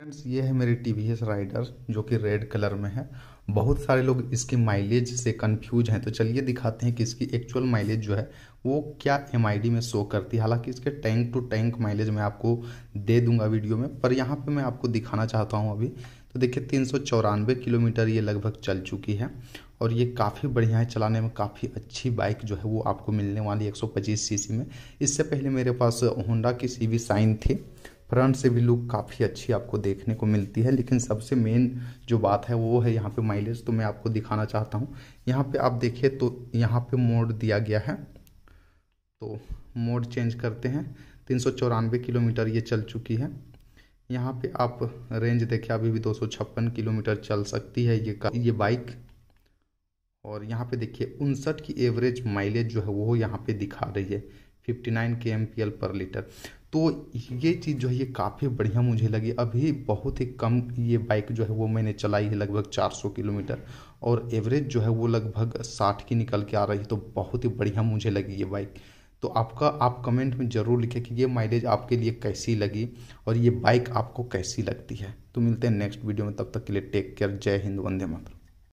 friends ये है मेरी टी वी एस राइडर जो कि रेड कलर में है बहुत सारे लोग इसके माइलेज से कंफ्यूज हैं तो चलिए दिखाते हैं कि इसकी एक्चुअल माइलेज जो है वो क्या एम में शो करती है हालांकि इसके टैंक टू टैंक माइलेज मैं आपको दे दूंगा वीडियो में पर यहाँ पे मैं आपको दिखाना चाहता हूँ अभी तो देखिए तीन किलोमीटर ये लगभग चल चुकी है और ये काफ़ी बढ़िया है चलाने में काफ़ी अच्छी बाइक जो है वो आपको मिलने वाली 125 सीसी में इससे पहले मेरे पास होंडा की सी साइन थी फ्रंट से भी लुक काफ़ी अच्छी आपको देखने को मिलती है लेकिन सबसे मेन जो बात है वो है यहाँ पे माइलेज तो मैं आपको दिखाना चाहता हूँ यहाँ पे आप देखिए तो यहाँ पे मोड दिया गया है तो मोड चेंज करते हैं तीन सौ चौरानवे किलोमीटर ये चल चुकी है यहाँ पे आप रेंज देखिए अभी भी दो किलोमीटर चल सकती है ये का, ये बाइक और यहाँ पे देखिए उनसठ की एवरेज माइलेज जो है वो यहाँ पे दिखा रही है 59 के एम पर लीटर तो ये चीज़ जो है ये काफ़ी बढ़िया मुझे लगी अभी बहुत ही कम ये बाइक जो है वो मैंने चलाई है लगभग 400 किलोमीटर और एवरेज जो है वो लगभग 60 की निकल के आ रही है तो बहुत ही बढ़िया मुझे लगी ये बाइक तो आपका आप कमेंट में ज़रूर लिखें कि ये माइलेज आपके लिए कैसी लगी और ये बाइक आपको कैसी लगती है तो मिलते हैं नेक्स्ट वीडियो में तब तक के लिए टेक केयर जय हिंद वंदे मातरम